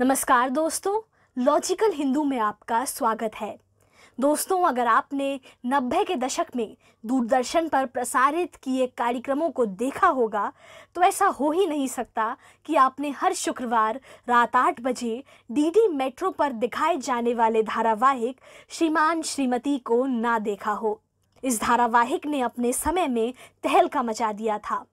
नमस्कार दोस्तों लॉजिकल हिंदू में आपका स्वागत है दोस्तों अगर आपने नब्बे के दशक में दूरदर्शन पर प्रसारित किए कार्यक्रमों को देखा होगा तो ऐसा हो ही नहीं सकता कि आपने हर शुक्रवार रात आठ बजे डीडी मेट्रो पर दिखाए जाने वाले धारावाहिक श्रीमान श्रीमती को ना देखा हो इस धारावाहिक ने अपने समय में तहलका मचा दिया था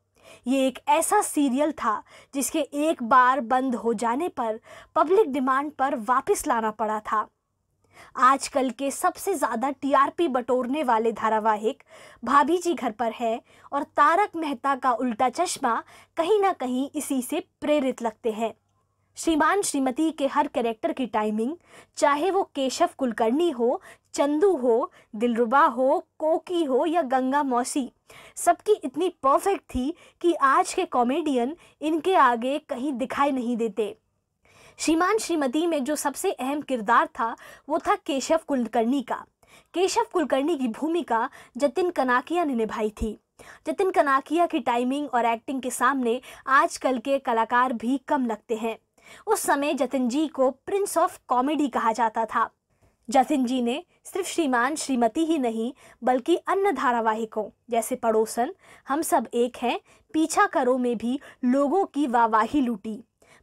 ये एक ऐसा सीरियल था जिसके एक बार बंद हो जाने पर पब्लिक डिमांड पर वापस लाना पड़ा था आजकल के सबसे ज़्यादा टीआरपी बटोरने वाले धारावाहिक भाभी जी घर पर है और तारक मेहता का उल्टा चश्मा कहीं ना कहीं इसी से प्रेरित लगते हैं श्रीमान श्रीमती के हर कैरेक्टर की टाइमिंग चाहे वो केशव कुलकर्णी हो चंदू हो दिलरुबा हो कोकी हो या गंगा मौसी सबकी इतनी परफेक्ट थी कि आज के कॉमेडियन इनके आगे कहीं दिखाई नहीं देते श्रीमान श्रीमती में जो सबसे अहम किरदार था वो था केशव कुलकर्णी का केशव कुलकर्णी की भूमिका जतिन कनाकिया ने निभाई थी जतिन कनाकिया की टाइमिंग और एक्टिंग के सामने आजकल के कलाकार भी कम लगते हैं उस समय जतिन जी को प्रिंस ऑफ कॉमेडी कहा जाता था जतिन जी ने सिर्फ श्रीमान श्रीमती ही नहीं बल्कि अन्य धारावाहिकों जैसे पड़ोसन हम सब एक हैं पीछा करो में भी लोगों की वाहवाही लूटी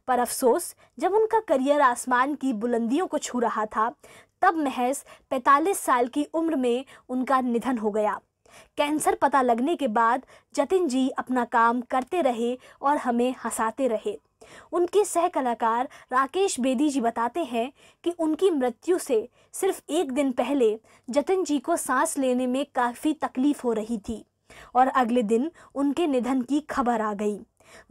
पर अफसोस जब उनका करियर आसमान की बुलंदियों को छू रहा था तब महज 45 साल की उम्र में उनका निधन हो गया कैंसर पता लगने के बाद जतिन जी अपना काम करते रहे और हमें हंसाते रहे उनके सह कलाकार राकेश बेदी जी बताते हैं कि उनकी मृत्यु से सिर्फ एक दिन पहले जतिन जी को सांस लेने में काफ़ी तकलीफ हो रही थी और अगले दिन उनके निधन की खबर आ गई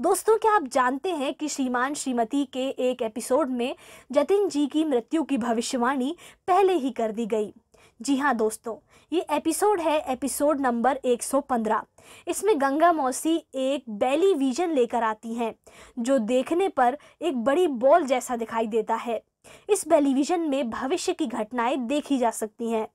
दोस्तों क्या आप जानते हैं कि श्रीमान श्रीमती के एक एपिसोड में जतिन जी की मृत्यु की भविष्यवाणी पहले ही कर दी गई जी हाँ दोस्तों ये एपिसोड है एपिसोड नंबर 115 इसमें गंगा मौसी एक बैली विजन लेकर आती हैं जो देखने पर एक बड़ी बॉल जैसा दिखाई देता है इस बेलीविजन में भविष्य की घटनाएं देखी जा सकती हैं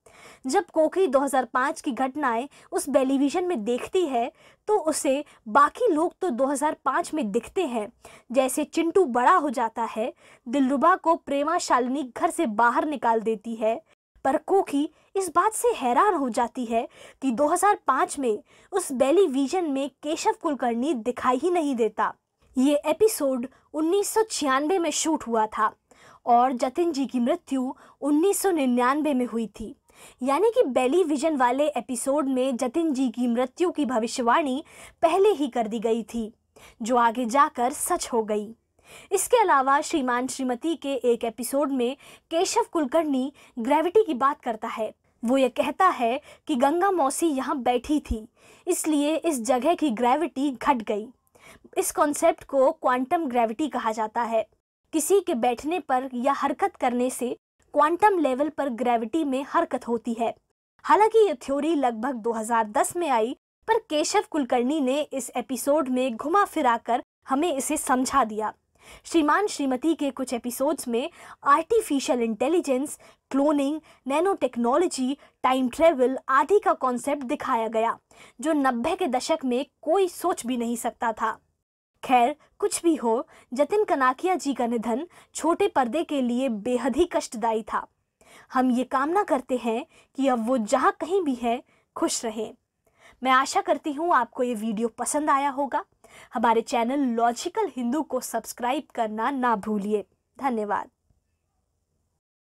जब कोकी 2005 की घटनाएं उस बेलीविजन में देखती है तो उसे बाकी लोग तो 2005 में दिखते हैं जैसे चिंटू बड़ा हो जाता है दिलरुबा को प्रेमा शालिनी घर से बाहर निकाल देती है पर कोकी इस बात से हैरान हो जाती है कि 2005 में उस बेली में केशव कुलकर्णी दिखाई ही नहीं देता ये एपिसोड उन्नीस में शूट हुआ था और जतिन जी की मृत्यु उन्नीस में हुई थी यानी कि बेली विजन वाले एपिसोड में जतिन जी की मृत्यु की भविष्यवाणी पहले ही कर दी गई थी जो आगे जाकर सच हो गई इसके अलावा श्रीमान श्रीमती के एक एपिसोड में केशव कुलकर्णी ग्रेविटी की बात करता है वो ये कहता है कि गंगा मौसी यहाँ बैठी थी इसलिए इस जगह की ग्रेविटी घट गई इस कॉन्सेप्ट को क्वांटम ग्रेविटी कहा जाता है किसी के बैठने पर या हरकत करने से क्वांटम लेवल पर ग्रेविटी में हरकत होती है हालांकि ये थ्योरी लगभग 2010 में आई पर केशव कुलकर्णी ने इस एपिसोड में घुमा फिराकर हमें इसे समझा दिया श्रीमान श्रीमती के कुछ एपिसोड्स में artificial intelligence cloning nano technology time travel आदि का कॉन्सेप्ट दिखाया गया जो नब्बे के दशक में कोई सोच भी नहीं सकता था खैर कुछ भी हो जतिन कनाकिया जी का निधन छोटे पर्दे के लिए बेहद ही कष्टदायी था हम ये कामना करते हैं कि अब वो जहाँ कहीं भी है खुश रहें मैं आशा करती हूँ आपको ये वीडियो पसंद आया होगा हमारे चैनल लॉजिकल हिंदू को सब्सक्राइब करना ना भूलिए धन्यवाद